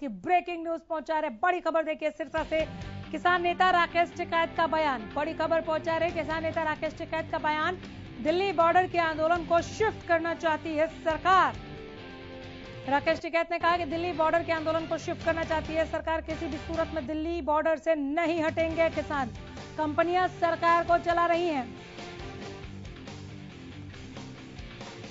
की breaking news पहुंचा रहे बड़ी खबर देखिए सिरसा से किसान नेता राकेश टिकैत का बयान बड़ी खबर पहुंचा रहे किसान नेता राकेश टिकैत का बयान दिल्ली बॉर्डर के आंदोलन को शिफ्ट करना चाहती है सरकार राकेश टिकैत ने कहा कि दिल्ली बॉर्डर के आंदोलन को शिफ्ट करना चाहती है सरकार किसी भी सूरत में दिल्ली बॉर्डर से नहीं हटेंगे किसान कंपनियां सरकार को चला रही हैं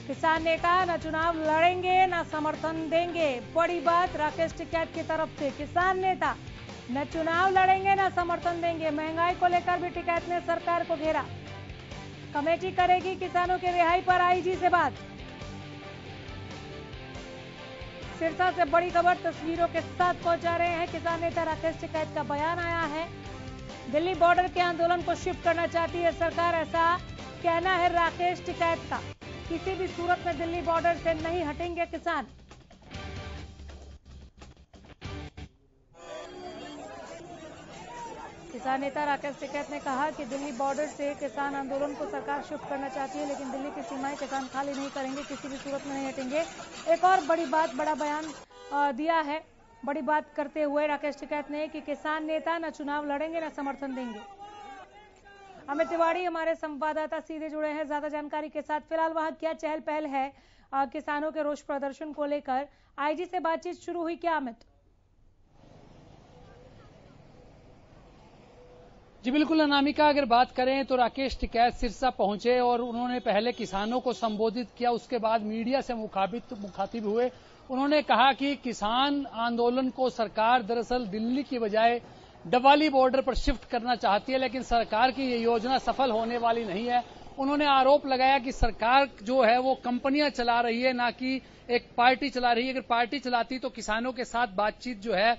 किसान नेता न चुनाव लड़ेंगे न समर्थन देंगे बड़ी बात राकेश टिकैत की तरफ से किसान नेता न चुनाव लड़ेंगे न समर्थन देंगे महंगाई को लेकर भी टिकैत ने सरकार को घेरा कमेटी करेगी किसानों के रिहाई पर आईजी से बात सिरसा से बड़ी खबर तस्वीरों के साथ पहुंचा रहे हैं किसान नेता राकेश टिकैत का बयान आया है दिल्ली बॉर्डर के आंदोलन को शिफ्ट करना चाहती है सरकार ऐसा कहना है राकेश टिकैत का किसी भी सूरत में दिल्ली बॉर्डर से नहीं हटेंगे किसान किसान नेता राकेश टिकैत ने कहा कि दिल्ली बॉर्डर से किसान आंदोलन को सरकार शिफ्ट करना चाहती है लेकिन दिल्ली की सीमाएं किसान खाली नहीं करेंगे किसी भी सूरत में नहीं हटेंगे एक और बड़ी बात बड़ा बयान दिया है बड़ी बात करते हुए राकेश टिकैत ने कि किसान नेता न चुनाव लड़ेंगे न समर्थन देंगे अमित तिवाड़ी हमारे संवाददाता सीधे जुड़े हैं ज्यादा जानकारी के साथ फिलहाल वहाँ क्या चहल पहल है आ, किसानों के रोष प्रदर्शन को लेकर आईजी से बातचीत शुरू हुई क्या अमित जी बिल्कुल अनामिका अगर बात करें तो राकेश टिकैत सिरसा पहुंचे और उन्होंने पहले किसानों को संबोधित किया उसके बाद मीडिया से मुखाबित मुखातिब हुए उन्होंने कहा कि किसान आंदोलन को सरकार दरअसल दिल्ली की बजाय डबाली बॉर्डर पर शिफ्ट करना चाहती है लेकिन सरकार की ये योजना सफल होने वाली नहीं है उन्होंने आरोप लगाया कि सरकार जो है वो कंपनियां चला रही है ना कि एक पार्टी चला रही है अगर पार्टी चलाती तो किसानों के साथ बातचीत जो है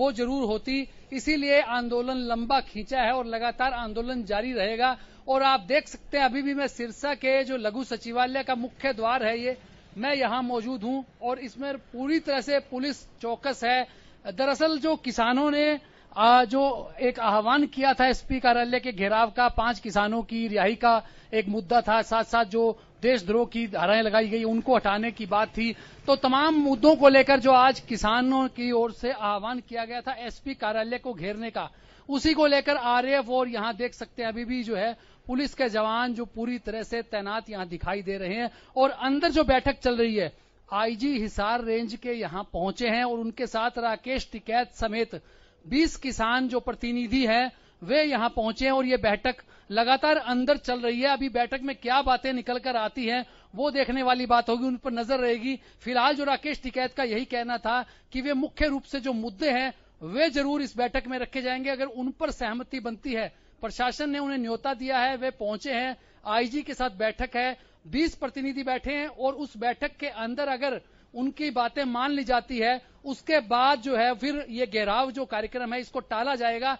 वो जरूर होती इसीलिए आंदोलन लंबा खींचा है और लगातार आंदोलन जारी रहेगा और आप देख सकते हैं अभी भी मैं सिरसा के जो लघु सचिवालय का मुख्य द्वार है ये मैं यहाँ मौजूद हूँ और इसमें पूरी तरह से पुलिस चौकस है दरअसल जो किसानों ने जो एक आह्वान किया था एसपी कार्यालय के घेराव का पांच किसानों की रिहाई का एक मुद्दा था साथ साथ जो देशद्रोह की धाराएं लगाई गई उनको हटाने की बात थी तो तमाम मुद्दों को लेकर जो आज किसानों की ओर से आह्वान किया गया था एसपी कार्यालय को घेरने का उसी को लेकर आरएफ और यहाँ देख सकते हैं अभी भी जो है पुलिस के जवान जो पूरी तरह से तैनात यहाँ दिखाई दे रहे हैं और अंदर जो बैठक चल रही है आईजी हिसार रेंज के यहाँ पहुंचे हैं और उनके साथ राकेश टिकैत समेत 20 किसान जो प्रतिनिधि हैं वे यहाँ पहुंचे हैं और ये बैठक लगातार अंदर चल रही है अभी बैठक में क्या बातें निकल कर आती हैं वो देखने वाली बात होगी उन पर नजर रहेगी फिलहाल जो राकेश टिकैत का यही कहना था कि वे मुख्य रूप से जो मुद्दे हैं वे जरूर इस बैठक में रखे जाएंगे अगर उन पर सहमति बनती है प्रशासन ने उन्हें न्योता दिया है वे पहुंचे हैं आईजी के साथ बैठक है 20 प्रतिनिधि बैठे हैं और उस बैठक के अंदर अगर उनकी बातें मान ली जाती है उसके बाद जो है फिर ये घेराव जो कार्यक्रम है इसको टाला जाएगा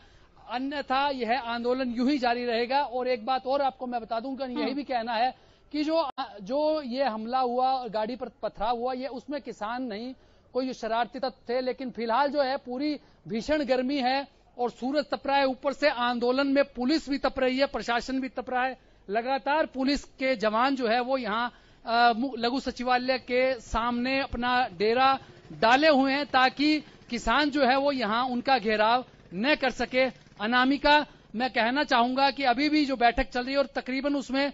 अन्यथा यह आंदोलन यूं ही जारी रहेगा और एक बात और आपको मैं बता दूंगा यही हाँ। भी कहना है कि जो जो ये हमला हुआ गाड़ी पर पथराव हुआ ये उसमें किसान नहीं कोई शरारती तत्व थे लेकिन फिलहाल जो है पूरी भीषण गर्मी है और सूरज तप रहा है ऊपर से आंदोलन में पुलिस भी तप रही है प्रशासन भी तप रहा है लगातार पुलिस के जवान जो है वो यहाँ लघु सचिवालय के सामने अपना डेरा डाले हुए हैं ताकि किसान जो है वो यहाँ उनका घेराव न कर सके अनामिका मैं कहना चाहूंगा कि अभी भी जो बैठक चल रही है और तकरीबन उसमें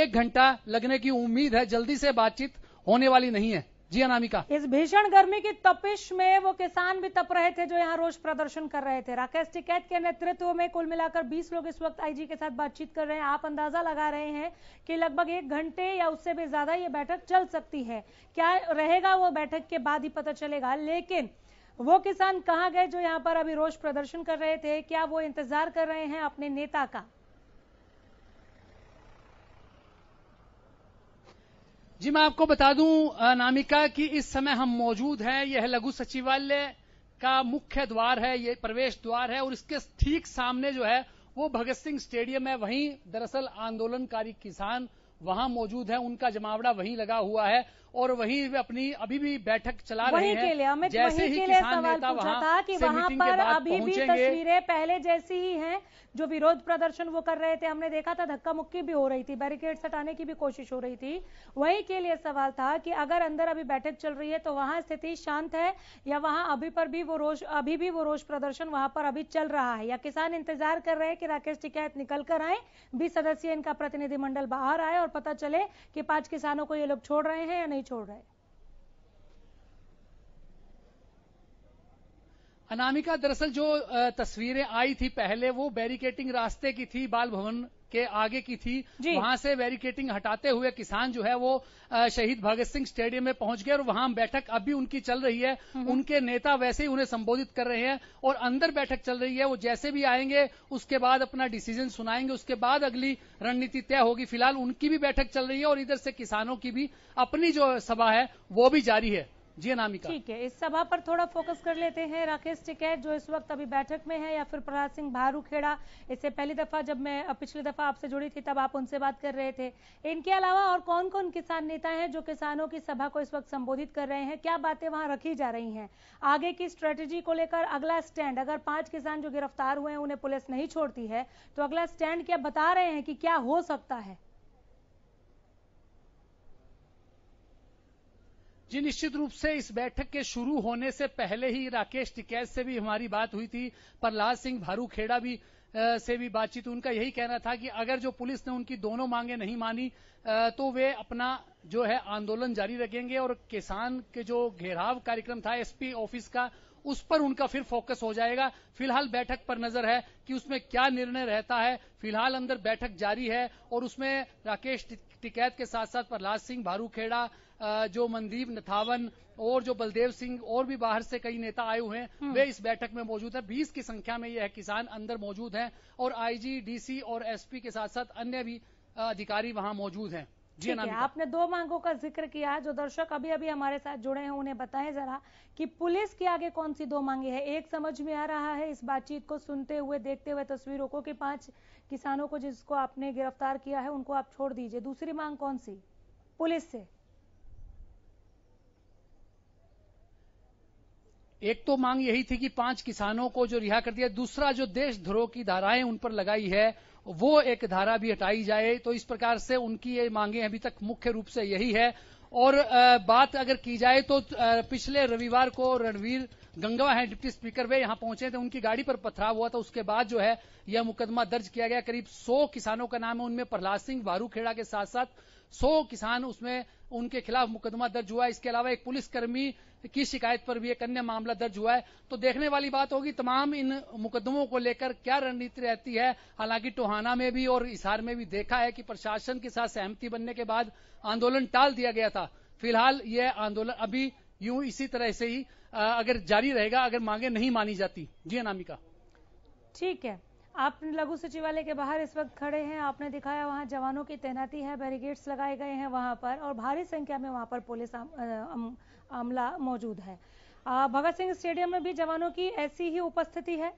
एक घंटा लगने की उम्मीद है जल्दी से बातचीत होने वाली नहीं है जी अनामिका इस भीषण गर्मी की तपिश में वो किसान भी तप रहे थे जो यहाँ रोज प्रदर्शन कर रहे थे राकेश टिकैत के नेतृत्व में कुल मिलाकर 20 लोग इस वक्त आईजी के साथ बातचीत कर रहे हैं आप अंदाजा लगा रहे हैं कि लगभग एक घंटे या उससे भी ज्यादा ये बैठक चल सकती है क्या रहेगा वो बैठक के बाद ही पता चलेगा लेकिन वो किसान कहाँ गए जो यहाँ पर अभी रोष प्रदर्शन कर रहे थे क्या वो इंतजार कर रहे हैं अपने नेता का जी मैं आपको बता दूं नामिका कि इस समय हम मौजूद हैं यह लघु सचिवालय का मुख्य द्वार है ये प्रवेश द्वार है और इसके ठीक सामने जो है वो भगत सिंह स्टेडियम है वहीं दरअसल आंदोलनकारी किसान वहां मौजूद है उनका जमावड़ा वहीं लगा हुआ है और वहीं वे अपनी अभी भी बैठक चला रहे हैं के लिए अमित जैसे ही के लिए सवाल पूछा था कि वहां पर अभी भी तस्वीरें पहले जैसी ही हैं जो विरोध प्रदर्शन वो कर रहे थे हमने देखा था धक्का मुक्की भी हो रही थी बैरिकेड हटाने की भी कोशिश हो रही थी वहीं के लिए सवाल था कि अगर अंदर अभी बैठक चल रही है तो वहां स्थिति शांत है या वहां अभी पर भी वो रोष अभी भी वो रोष प्रदर्शन वहां पर अभी चल रहा है या किसान इंतजार कर रहे हैं कि राकेश टिकैत निकल कर आए बीस सदस्यीय इनका प्रतिनिधिमंडल बाहर आए और पता चले कि पांच किसानों को ये लोग छोड़ रहे हैं या नहीं छोड़ रहे अनामिका दरअसल जो तस्वीरें आई थी पहले वो बैरिकेटिंग रास्ते की थी बाल भवन के आगे की थी वहां से बैरिकेटिंग हटाते हुए किसान जो है वो शहीद भगत सिंह स्टेडियम में पहुंच गए और वहां बैठक अब भी उनकी चल रही है उनके नेता वैसे ही उन्हें संबोधित कर रहे हैं और अंदर बैठक चल रही है वो जैसे भी आएंगे उसके बाद अपना डिसीजन सुनाएंगे उसके बाद अगली रणनीति तय होगी फिलहाल उनकी भी बैठक चल रही है और इधर से किसानों की भी अपनी जो सभा है वो भी जारी है जी अनामिका ठीक है इस सभा पर थोड़ा फोकस कर लेते हैं राकेश टिकैत जो इस वक्त अभी बैठक में है या फिर प्रहलाद सिंह भारू खेड़ा इससे पहली दफा जब मैं पिछली दफा आपसे जुड़ी थी तब आप उनसे बात कर रहे थे इनके अलावा और कौन कौन किसान नेता हैं जो किसानों की सभा को इस वक्त संबोधित कर रहे हैं क्या बातें वहां रखी जा रही है आगे की स्ट्रेटेजी को लेकर अगला स्टैंड अगर पांच किसान जो गिरफ्तार हुए हैं उन्हें पुलिस नहीं छोड़ती है तो अगला स्टैंड क्या बता रहे हैं कि क्या हो सकता है जी निश्चित रूप से इस बैठक के शुरू होने से पहले ही राकेश टिकैत से भी हमारी बात हुई थी प्रहलाद सिंह भारूखेड़ा भी से भी बातचीत उनका यही कहना था कि अगर जो पुलिस ने उनकी दोनों मांगे नहीं मानी तो वे अपना जो है आंदोलन जारी रखेंगे और किसान के जो घेराव कार्यक्रम था एसपी ऑफिस का उस पर उनका फिर फोकस हो जाएगा फिलहाल बैठक पर नजर है कि उसमें क्या निर्णय रहता है फिलहाल अंदर बैठक जारी है और उसमें राकेश टिकैत के साथ साथ प्रहलाद सिंह भारूखेड़ा जो मनदीप नथावन और जो बलदेव सिंह और भी बाहर से कई नेता आए हुए हैं हम्म। वे इस बैठक में मौजूद है बीस की संख्या में यह किसान अंदर मौजूद है और आईजी डीसी और एसपी के साथ साथ अन्य भी अधिकारी वहां मौजूद हैं जी है, आपने दो मांगों का जिक्र किया जो दर्शक अभी अभी हमारे साथ जुड़े हैं उन्हें बताएं जरा कि पुलिस के आगे कौन सी दो मांगे हैं एक समझ में आ रहा है इस बातचीत को सुनते हुए देखते हुए तस्वीरों को कि पांच किसानों को जिसको आपने गिरफ्तार किया है उनको आप छोड़ दीजिए दूसरी मांग कौन सी पुलिस से एक तो मांग यही थी कि पांच किसानों को जो रिहा कर दिया दूसरा जो देशद्रोह की धाराएं उन पर लगाई है वो एक धारा भी हटाई जाए तो इस प्रकार से उनकी ये मांगे अभी तक मुख्य रूप से यही है और बात अगर की जाए तो पिछले रविवार को रणवीर गंगवा है डिप्टी स्पीकर वे यहां पहुंचे थे उनकी गाड़ी पर पथराव हुआ था उसके बाद जो है यह मुकदमा दर्ज किया गया करीब 100 किसानों का नाम है उनमें प्रहलाद सिंह वारूखेड़ा के साथ साथ 100 किसान उसमें उनके खिलाफ मुकदमा दर्ज हुआ इसके अलावा एक पुलिसकर्मी की शिकायत पर भी एक अन्य मामला दर्ज हुआ है तो देखने वाली बात होगी तमाम इन मुकदमों को लेकर क्या रणनीति रहती है हालांकि टोहाना में भी और इसार में भी देखा है कि प्रशासन के साथ सहमति बनने के बाद आंदोलन टाल दिया गया था फिलहाल यह आंदोलन अभी यूं इसी तरह से ही अगर जारी रहेगा अगर मांगे नहीं मानी जाती जी अनामिका ठीक है आप लघु सचिवालय के बाहर इस वक्त खड़े हैं आपने दिखाया वहां जवानों की तैनाती है बैरिगेड्स लगाए गए हैं वहां पर और भारी संख्या में वहां पर पुलिस अमला मौजूद है भगत सिंह स्टेडियम में भी जवानों की ऐसी ही उपस्थिति है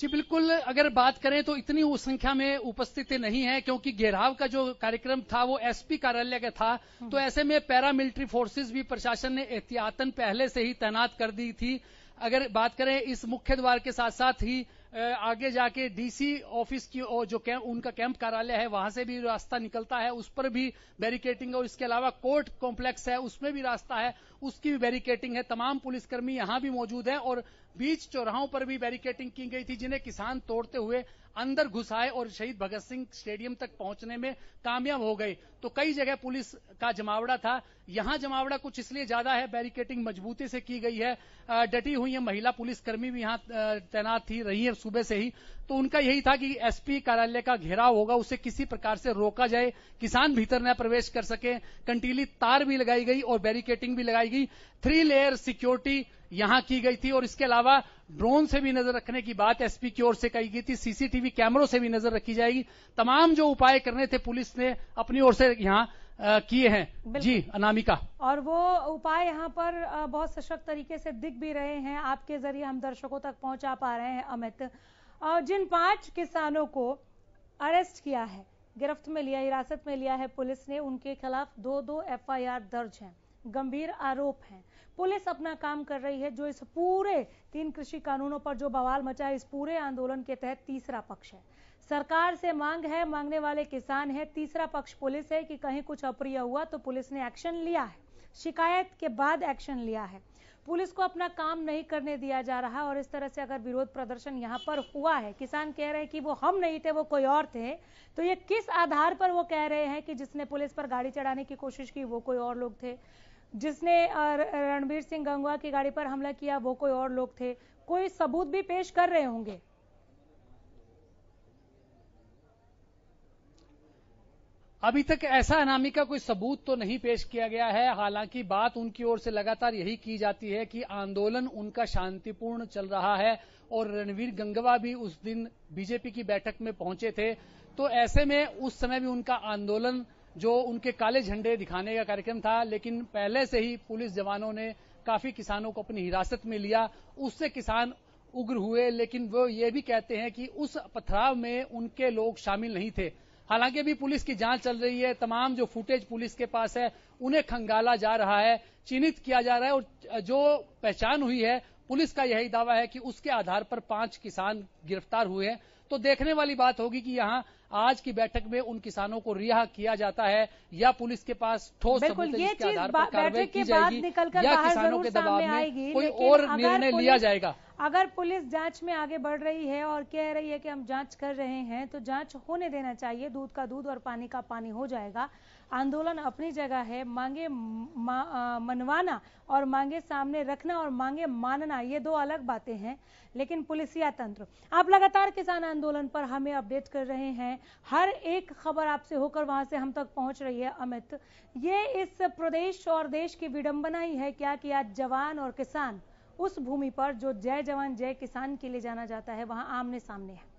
जी बिल्कुल अगर बात करें तो इतनी संख्या में उपस्थित नहीं है क्योंकि घेराव का जो कार्यक्रम था वो एसपी कार्यालय का था हम्म। तो ऐसे में पैरामिलिट्री फोर्सेस भी प्रशासन ने एहतियातन पहले से ही तैनात कर दी थी अगर बात करें इस मुख्य द्वार के साथ साथ ही आगे जाके डीसी ऑफिस की जो कैंप उनका कैंप कार्यालय है वहां से भी रास्ता निकलता है उस पर भी बैरिकेटिंग और इसके अलावा कोर्ट कॉम्प्लेक्स है उसमें भी रास्ता है उसकी भी बैरिकेटिंग है तमाम पुलिसकर्मी यहां भी मौजूद है और बीच चौराहों पर भी बैरिकेटिंग की गई थी जिन्हें किसान तोड़ते हुए अंदर घुस आए और शहीद भगत सिंह स्टेडियम तक पहुंचने में कामयाब हो गए तो कई जगह पुलिस का जमावड़ा था यहां जमावड़ा कुछ इसलिए ज्यादा है बैरिकेटिंग मजबूती से की गई है डटी हुई है महिला पुलिसकर्मी भी यहाँ तैनात थी रही है सुबह से ही तो उनका यही था कि एसपी कार्यालय का घेराव होगा उसे किसी प्रकार से रोका जाए किसान भीतर न प्रवेश कर सके कंटीली तार भी लगाई गई और बैरिकेटिंग भी लगाई गई थ्री लेयर सिक्योरिटी यहां की गई थी और इसके अलावा ड्रोन से भी नजर रखने की बात एसपी की ओर से कही गई थी सीसीटीवी कैमरों से भी नजर रखी जाएगी तमाम जो उपाय करने थे पुलिस ने अपनी ओर से यहाँ किए हैं जी अनामिका और वो उपाय यहाँ पर बहुत सशक्त तरीके से दिख भी रहे हैं आपके जरिए हम दर्शकों तक पहुंचा पा रहे हैं अमित जिन पांच किसानों को अरेस्ट किया है गिरफ्त में लिया हिरासत में लिया है पुलिस ने उनके खिलाफ दो दो एफआईआर दर्ज हैं गंभीर आरोप हैं पुलिस अपना काम कर रही है जो इस पूरे तीन कृषि कानूनों पर जो बवाल मचा है इस पूरे आंदोलन के तहत तीसरा पक्ष है सरकार से मांग है मांगने वाले किसान है तीसरा पक्ष पुलिस है कि कहीं कुछ अप्रिय हुआ तो पुलिस ने एक्शन लिया है शिकायत के बाद एक्शन लिया है पुलिस को अपना काम नहीं करने दिया जा रहा और इस तरह से अगर विरोध प्रदर्शन यहाँ पर हुआ है किसान कह रहे हैं कि वो हम नहीं थे वो कोई और थे तो ये किस आधार पर वो कह रहे हैं कि जिसने पुलिस पर गाड़ी चढ़ाने की कोशिश की वो कोई और लोग थे जिसने रणबीर सिंह गंगवा की गाड़ी पर हमला किया वो कोई और लोग थे कोई सबूत भी पेश कर रहे होंगे अभी तक ऐसा अनामी का कोई सबूत तो नहीं पेश किया गया है हालांकि बात उनकी ओर से लगातार यही की जाती है कि आंदोलन उनका शांतिपूर्ण चल रहा है और रणवीर गंगवा भी उस दिन बीजेपी की बैठक में पहुंचे थे तो ऐसे में उस समय भी उनका आंदोलन जो उनके काले झंडे दिखाने का कार्यक्रम था लेकिन पहले से ही पुलिस जवानों ने काफी किसानों को अपनी हिरासत में लिया उससे किसान उग्र हुए लेकिन वो ये भी कहते हैं कि उस पथराव में उनके लोग शामिल नहीं थे हालांकि अभी पुलिस की जांच चल रही है तमाम जो फुटेज पुलिस के पास है उन्हें खंगाला जा रहा है चिन्हित किया जा रहा है और जो पहचान हुई है पुलिस का यही दावा है कि उसके आधार पर पांच किसान गिरफ्तार हुए हैं तो देखने वाली बात होगी कि यहाँ आज की बैठक में उन किसानों को रिहा किया जाता है या पुलिस के पास ठोस बिल्कुल ये बैठक के बाद निकलकर या किसानों के दबाव कोई और निर्णय लिया जाएगा अगर पुलिस जांच में आगे बढ़ रही है और कह रही है कि हम जांच कर रहे हैं तो जांच होने देना चाहिए दूध का दूध और पानी का पानी हो जाएगा आंदोलन अपनी जगह है मांगे मा, मनवाना और मांगे सामने रखना और मांगे मानना ये दो अलग बातें हैं लेकिन पुलिसिया तंत्र आप लगातार किसान आंदोलन पर हमें अपडेट कर रहे हैं हर एक खबर आपसे होकर वहां से हम तक पहुंच रही है अमित ये इस प्रदेश और देश की विडंबना ही है क्या कि आज जवान और किसान उस भूमि पर जो जय जवान जय किसान के लिए जाना जाता है वहां आमने सामने है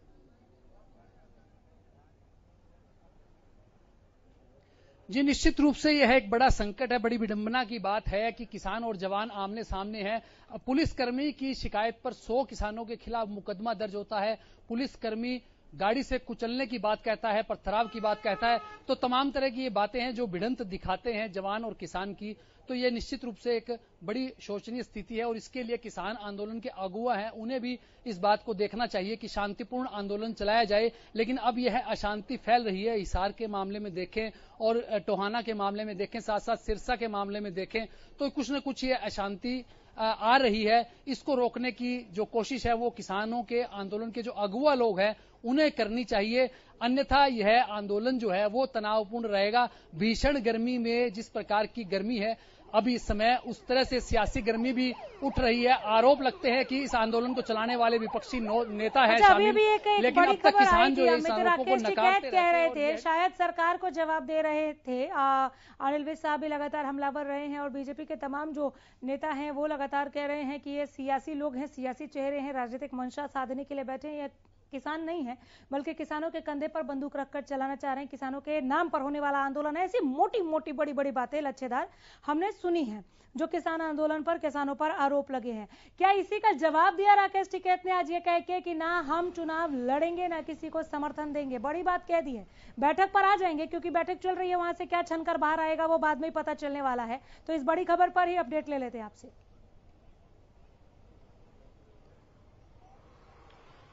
जी निश्चित रूप से यह एक बड़ा संकट है बड़ी विडंबना की बात है कि किसान और जवान आमने सामने हैं पुलिसकर्मी की शिकायत पर 100 किसानों के खिलाफ मुकदमा दर्ज होता है पुलिसकर्मी गाड़ी से कुचलने की बात कहता है पथराव की बात कहता है तो तमाम तरह की ये बातें हैं जो भिड़ंत दिखाते हैं जवान और किसान की तो ये निश्चित रूप से एक बड़ी शोचनीय स्थिति है और इसके लिए किसान आंदोलन के अगुआ हैं उन्हें भी इस बात को देखना चाहिए कि शांतिपूर्ण आंदोलन चलाया जाए लेकिन अब यह अशांति फैल रही है हिसार के मामले में देखें और टोहाना के मामले में देखें साथ साथ सिरसा के मामले में देखें तो कुछ न कुछ ये अशांति आ रही है इसको रोकने की जो कोशिश है वो किसानों के आंदोलन के जो अगुआ लोग हैं उन्हें करनी चाहिए अन्यथा यह आंदोलन जो है वो तनावपूर्ण रहेगा भीषण गर्मी में जिस प्रकार की गर्मी है अभी इस समय उस तरह से सियासी गर्मी भी उठ रही है आरोप लगते हैं कि इस आंदोलन को चलाने वाले विपक्षी नेता है अच्छा, अभी भी एक, एक लेकिन अब तक किसान जो है इस को नकारते कह रहे थे शायद सरकार को जवाब दे रहे थे अनिल विज साहब भी लगातार हमलावर रहे हैं और बीजेपी के तमाम जो नेता है वो लगातार कह रहे हैं की ये सियासी लोग हैं सियासी चेहरे हैं राजनीतिक मंशा साधने के लिए बैठे हैं किसान नहीं है बल्कि किसानों के कंधे पर बंदूक रखकर चलाना चाह रहे हैं किसानों के नाम पर होने वाला आंदोलन है ऐसी मोटी मोटी बड़ी बड़ी बातें लच्छेदार हमने सुनी है जो किसान आंदोलन पर किसानों पर आरोप लगे हैं क्या इसी का जवाब दिया राकेश टिकैत ने आज ये कह के कि ना हम चुनाव लड़ेंगे ना किसी को समर्थन देंगे बड़ी बात कह दी है बैठक पर आ जाएंगे क्योंकि बैठक चल रही है वहां से क्या छनकर बाहर आएगा वो बाद में ही पता चलने वाला है तो इस बड़ी खबर पर ही अपडेट ले लेते हैं आपसे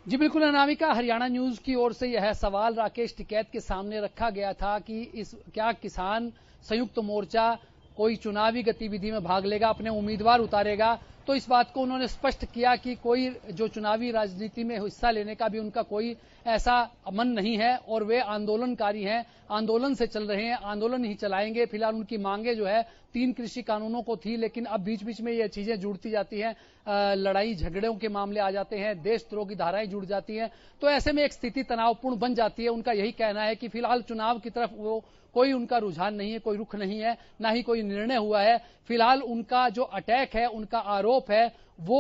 जी बिल्कुल अनामिका हरियाणा न्यूज की ओर से यह सवाल राकेश टिकैत के सामने रखा गया था कि इस क्या किसान संयुक्त मोर्चा कोई चुनावी गतिविधि में भाग लेगा अपने उम्मीदवार उतारेगा तो इस बात को उन्होंने स्पष्ट किया कि कोई जो चुनावी राजनीति में हिस्सा लेने का भी उनका कोई ऐसा मन नहीं है और वे आंदोलनकारी हैं आंदोलन से चल रहे हैं आंदोलन ही चलाएंगे फिलहाल उनकी मांगे जो है तीन कृषि कानूनों को थी लेकिन अब बीच बीच में ये चीजें जुड़ती जाती हैं लड़ाई झगड़ों के मामले आ जाते हैं देशद्रोह की धाराएं जुड़ जाती हैं तो ऐसे में एक स्थिति तनावपूर्ण बन जाती है उनका यही कहना है कि फिलहाल चुनाव की तरफ वो कोई उनका रुझान नहीं है कोई रुख नहीं है ना ही कोई निर्णय हुआ है फिलहाल उनका जो अटैक है उनका आरोप आरोप है वो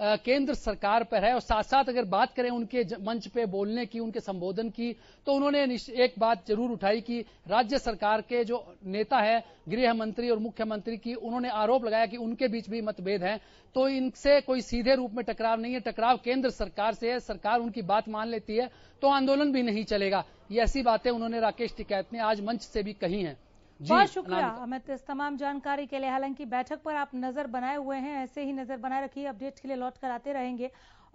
केंद्र सरकार पर है और साथ साथ अगर बात करें उनके मंच पे बोलने की उनके संबोधन की तो उन्होंने एक बात जरूर उठाई कि राज्य सरकार के जो नेता है गृह मंत्री और मुख्यमंत्री की उन्होंने आरोप लगाया कि उनके बीच भी मतभेद हैं तो इनसे कोई सीधे रूप में टकराव नहीं है टकराव केंद्र सरकार से है सरकार उनकी बात मान लेती है तो आंदोलन भी नहीं चलेगा ये ऐसी बातें उन्होंने राकेश टिकैत ने आज मंच से भी कही हैं बहुत शुक्रिया अमित इस तमाम जानकारी के लिए हालांकि बैठक पर आप नजर बनाए हुए हैं ऐसे ही नजर बनाए रखिए अपडेट के लिए लौट कर आते रहेंगे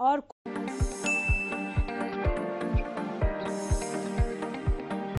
और